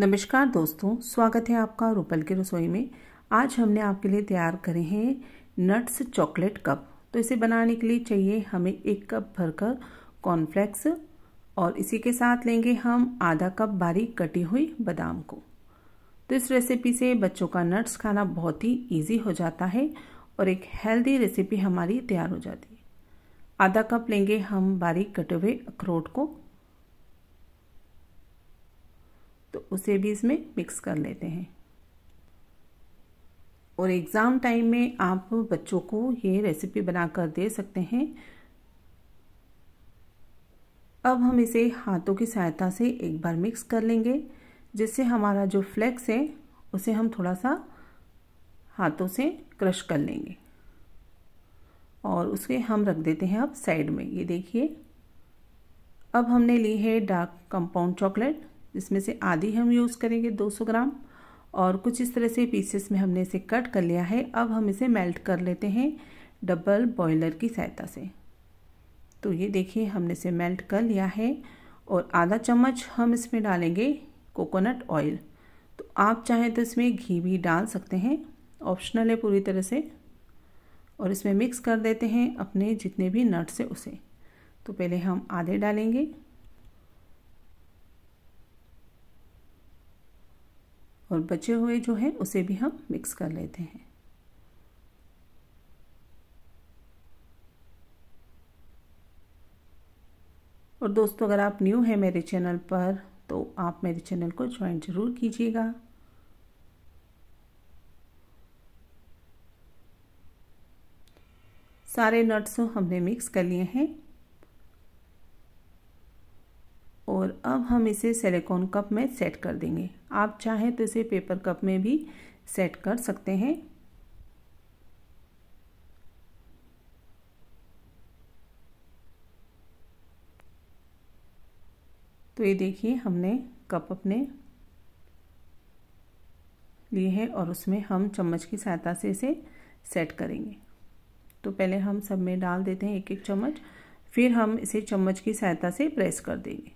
नमस्कार दोस्तों स्वागत है आपका रूपल की रसोई में आज हमने आपके लिए तैयार करे हैं नट्स चॉकलेट कप तो इसे बनाने के लिए चाहिए हमें एक कप भरकर कॉर्नफ्लेक्स और इसी के साथ लेंगे हम आधा कप बारीक कटी हुई बादाम को तो इस रेसिपी से बच्चों का नट्स खाना बहुत ही ईजी हो जाता है और एक हेल्दी रेसिपी हमारी तैयार हो जाती है आधा कप लेंगे हम बारीक कटे हुए अखरोट को उसे भी इसमें मिक्स कर लेते हैं और एग्ज़ाम टाइम में आप बच्चों को ये रेसिपी बनाकर दे सकते हैं अब हम इसे हाथों की सहायता से एक बार मिक्स कर लेंगे जिससे हमारा जो फ्लेक्स है उसे हम थोड़ा सा हाथों से क्रश कर लेंगे और उसके हम रख देते हैं अब साइड में ये देखिए अब हमने ली है डार्क कंपाउंड चॉकलेट जिसमें से आधी हम यूज़ करेंगे 200 ग्राम और कुछ इस तरह से पीसेस में हमने इसे कट कर लिया है अब हम इसे मेल्ट कर लेते हैं डबल बॉयलर की सहायता से तो ये देखिए हमने इसे मेल्ट कर लिया है और आधा चम्मच हम इसमें डालेंगे कोकोनट ऑयल तो आप चाहें तो इसमें घी भी डाल सकते हैं ऑप्शनल है पूरी तरह से और इसमें मिक्स कर देते हैं अपने जितने भी नट्स है उसे तो पहले हम आधे डालेंगे और बचे हुए जो है उसे भी हम मिक्स कर लेते हैं और दोस्तों अगर आप न्यू हैं मेरे चैनल पर तो आप मेरे चैनल को ज्वाइन ज़रूर कीजिएगा सारे नट्स हमने मिक्स कर लिए हैं और अब हम इसे सिलिकॉन कप में सेट कर देंगे आप चाहें तो इसे पेपर कप में भी सेट कर सकते हैं तो ये देखिए हमने कप अपने लिए हैं और उसमें हम चम्मच की सहायता से इसे सेट करेंगे तो पहले हम सब में डाल देते हैं एक एक चम्मच फिर हम इसे चम्मच की सहायता से प्रेस कर देंगे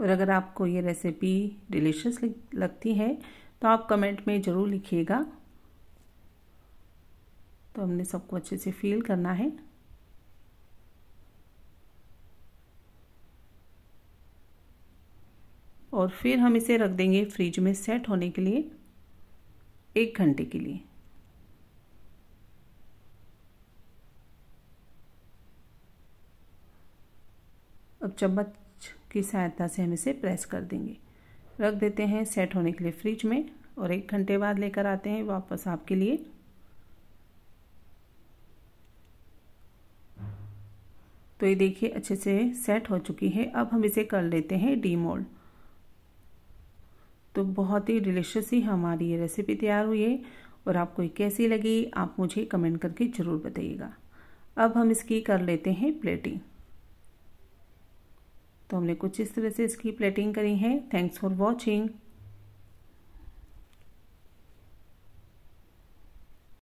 और अगर आपको ये रेसिपी डिलीशियस लगती है तो आप कमेंट में ज़रूर लिखिएगा तो हमने सबको अच्छे से फील करना है और फिर हम इसे रख देंगे फ्रिज में सेट होने के लिए एक घंटे के लिए अब चम्मच की सहायता से हम इसे प्रेस कर देंगे रख देते हैं सेट होने के लिए फ्रिज में और एक घंटे बाद लेकर आते हैं वापस आपके लिए तो ये देखिए अच्छे से सेट हो चुकी है अब हम इसे कर लेते हैं डीमोल्ड तो बहुत ही डिलिशियस ही हमारी ये रेसिपी तैयार हुई है और आपको ये कैसी लगी आप मुझे कमेंट करके ज़रूर बताइएगा अब हम इसकी कर लेते हैं प्लेटिंग तो हमने कुछ इस तरह से इसकी प्लेटिंग करी है थैंक्स फॉर वॉचिंग